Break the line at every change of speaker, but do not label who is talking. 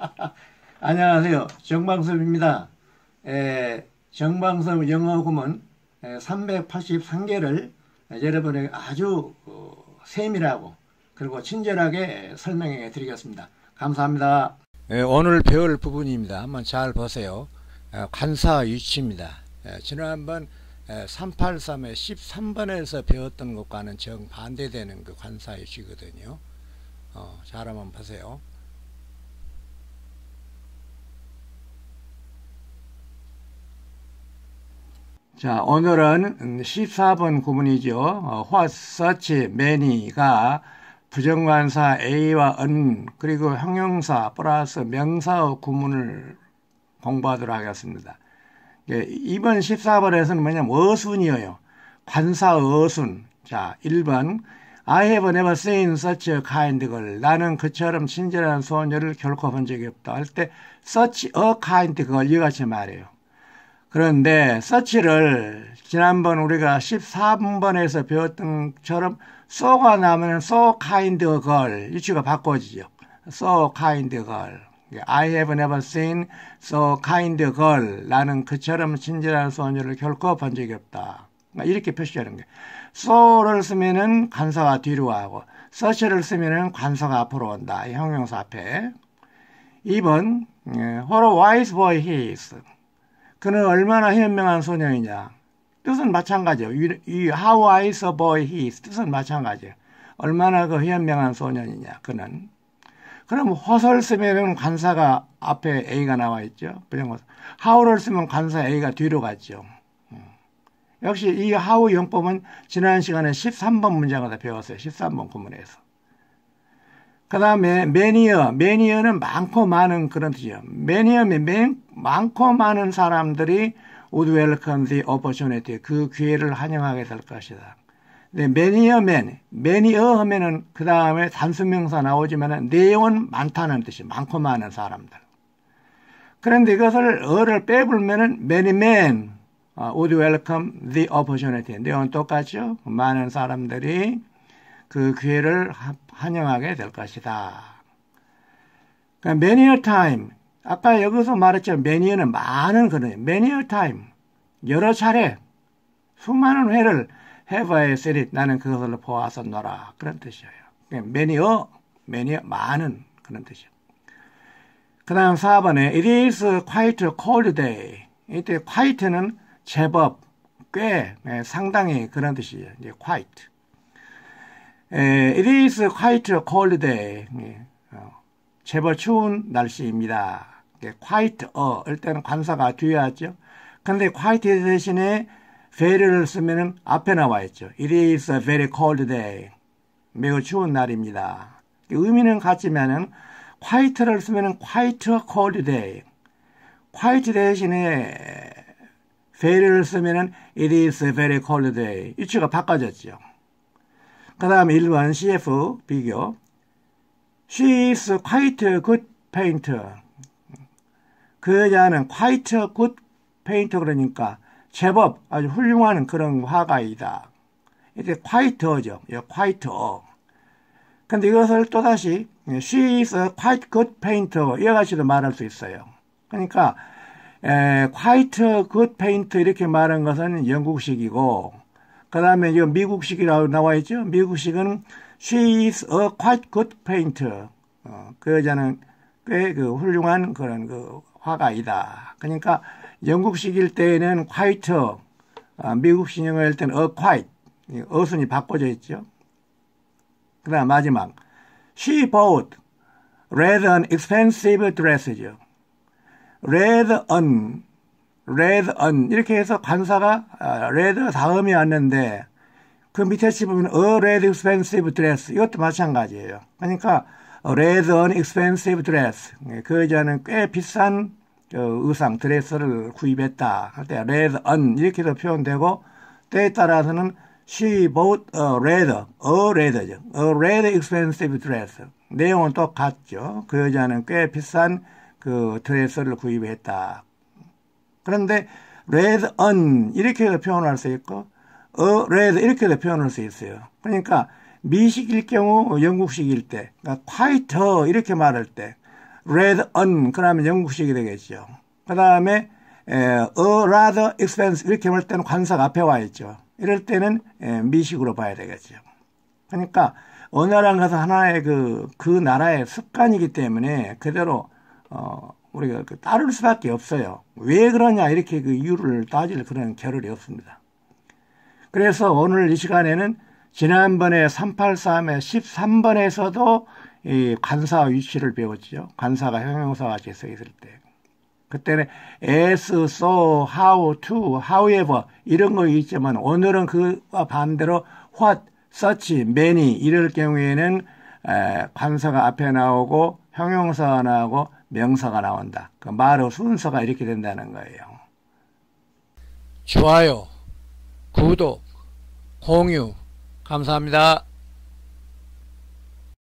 안녕하세요. 정방섭입니다. 에, 정방섭 영어구문 383개를 여러분에게 아주 어, 세밀하고 그리고 친절하게 설명해 드리겠습니다. 감사합니다. 예, 오늘 배울 부분입니다. 한번 잘 보세요. 관사 유치입니다. 예, 지난번 383의 13번에서 배웠던 것과는 정반대되는 그 관사 유치거든요. 어, 잘 한번 보세요. 자, 오늘은 14번 구문이죠. 어, 화서치 매니가 부정관사 A와 은 그리고 형용사 플러스 명사의 구문을 공부하도록 하겠습니다. 예, 이번 14번에서는 뭐냐면 어순이에요. 관사 어순. 자, 1번 I have never seen such a kind girl. 나는 그처럼 친절한 소녀를 결코 본 적이 없다. 할 때 such a kind girl 이같이 말해요. 그런데 서치를 지난번 우리가 14번에서 배웠던 것처럼 so가 나면 so kind girl 이슈가 바꿔지죠. so kind girl. I have never seen so kind girl. 나는 그처럼 친절한 소녀를 결코 본 적이 없다. 그러니까 이렇게 표시하는 게예 so를 쓰면은 관사가 뒤로 하고 서치를 쓰면은 관사가 앞으로 온다. 형용사 앞에. 2번, 예, what a wise boy he is. 그는 얼마나 현명한 소년이냐. 뜻은 마찬가지예요. 이 How I survive 뜻은 마찬가지예요. 얼마나 그 현명한 소년이냐. 그는. 그럼 허설 쓰면 관사가 앞에 A가 나와 있죠. 부정 How를 쓰면 관사 A가 뒤로 갔죠. 음. 역시 이 하우 용법은 지난 시간에 13번 문장에서 배웠어요. 13번 구문에서. 그 다음에 매니어, 매니어는 많고 많은 그런 뜻이에요. 매니어면 많고 많은 사람들이 would welcome the opportunity 그 기회를 환영하게 될 것이다. 네, many a man, many a 하면은 그 다음에 단수명사 나오지만은 내용은 많다는 뜻이 많고 많은 사람들. 그런데 이것을 어를 빼불면은 many men 어, would welcome the opportunity. 내용은 똑같죠. 많은 사람들이 그 기회를 환영하게 될 것이다. 그러니까 many a time, 아까 여기서 말했죠. 매니어는 많은 거네. 매니어 타임. 여러 차례 수많은 회를 해봐야 세리 나는 그것을 보았었노라. 그런 뜻이에요. 네, 매니어, 매니어 많은 그런 뜻이에요. 그 다음 4번에 It is quite cold day. 이때 quite는 제법, 꽤, 네, 상당히 그런 뜻이에요. 이제 quite. 에, It is quite cold day. 네. 제법 추운 날씨입니다. quite a 일단 관사가 뒤에 왔죠. 근데 quite 대신에 very를 쓰면은 앞에 나와 있죠. It is a very cold day. 매우 추운 날입니다. 의미는 같지만은 quite를 쓰면은 quite a cold day. quite 대신에 very를 쓰면은 it is a very cold day. 위치가 바꿔졌죠. 그 다음 1번 CF 비교. She is quite good painter. 그녀는 quite good painter 그러니까 제법 아주 훌륭한 그런 화가이다. 이제 quite죠. 예, quite. 근데 이것을 또다시 she is quite good painter 이와 같이도 말할 수 있어요. 그러니까 에, quite good painter 이렇게 말한 것은 영국식이고 그 다음에 미국식이라고 나와 있죠. 미국식은 She is a quite good painter. 어, 그 여자는 꽤 그 훌륭한 그런 그 화가이다. 그러니까 영국식일 때에는 quite, 아, 미국식 일 때는 a quite. 어순이 바꿔져 있죠. 그 다음 마지막. She bought rather an expensive dress죠. r e d an, r e d an. 이렇게 해서 관사가 r e d 다음이 왔는데 그 밑에 으면 a red expensive dress 이것도 마찬가지예요. 그러니까 a red an expensive dress 예, 그 여자는 꽤 비싼 어, 의상 드레스를 구입했다 할때 red an 이렇게도 표현되고 때에 따라서는 she bought a red a red죠. a red expensive dress 내용은 똑같죠. 그 여자는 꽤 비싼 그 드레스를 구입했다. 그런데 red an 이렇게도 표현할 수 있고 a 어, red 이렇게 표현할 수 있어요. 그러니까 미식일 경우 영국식일 때, 그러니까 quite 이렇게 말할 때 red on 그러면 영국식이 되겠죠. 그 다음에 a 어, rather expense 이렇게 말할 때는 관사가 앞에 와 있죠. 이럴 때는 에, 미식으로 봐야 되겠죠. 그러니까 언 어느 라를 가서 하나의 그, 그 나라의 습관이기 때문에 그대로 어, 우리가 그 따를 수밖에 없어요. 왜 그러냐 이렇게 그 이유를 따질 그런 겨를이 없습니다. 그래서 오늘 이 시간에는 지난번에 383의 13번에서도 이 관사 위치를 배웠죠. 관사가 형용사가 제서 있을 때. 그때는 as, so, how, to, however 이런 거 있지만 오늘은 그와 반대로 what, such, many 이럴 경우에는 관사가 앞에 나오고 형용사가 나오고 명사가 나온다. 그 말의 순서가 이렇게 된다는 거예요. 좋아요. 구독, 공유 감사합니다.